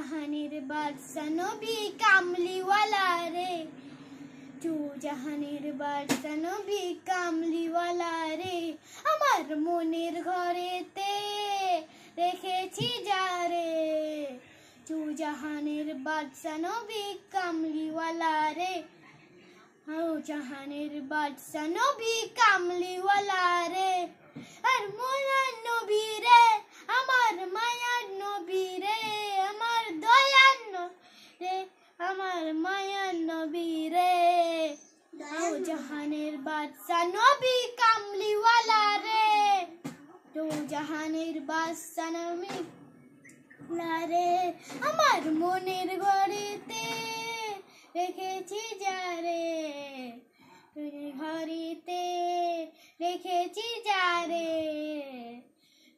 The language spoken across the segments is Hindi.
जहानीर बरसनो भी कामली वाला रे तू जहानीर बरसनो भी कामली वाला रे अमर मोनेर घरे ते रेखे छी जा रे तू जहानीर बरसनो भी कामली वाला रे हाँ जहानीर बरसनो भी कामली वाला रे अर मोनो भी জাহানের বাদশা নবী কামলিওয়ালা রে দু জাহানের বাদশা নবী রে আমার মনের গড়িতে রেখেছি যারে ঘরেতে রেখেছি যারে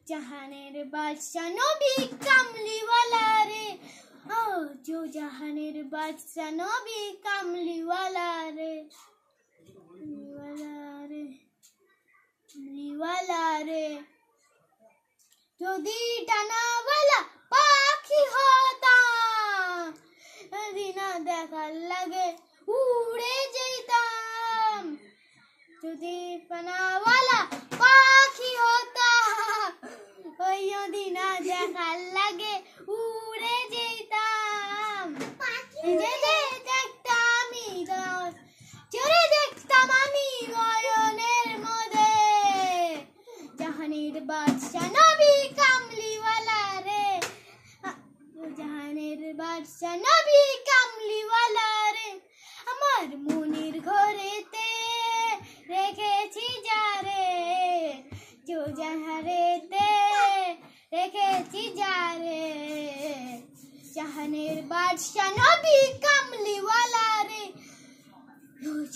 জাহানের বাদশা নবী কামলিওয়ালা রে ও जो जहानेर बादशाह नबी कमली वाला रे যদি ডানাওয়ালা পাখি হতাম বিনা দেখার লাগে উড়ে যেতাম যদি পানাওয়ালা পাখি হতাম ওই যদি না দেখার লাগে উড়ে যেতাম যেতে फिर बादशाह नबी कमली वाला रे जहानेर बादशाह नबी कमली वाला रे अमर मुनीर घोरे ते रेखे ची जा रे जो जहरे ते रेखे ची जा रे जहानेर बादशाह भी कमली वाला रे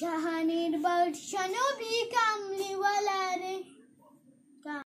जहानेर बादशाह नबी कमली वाला रे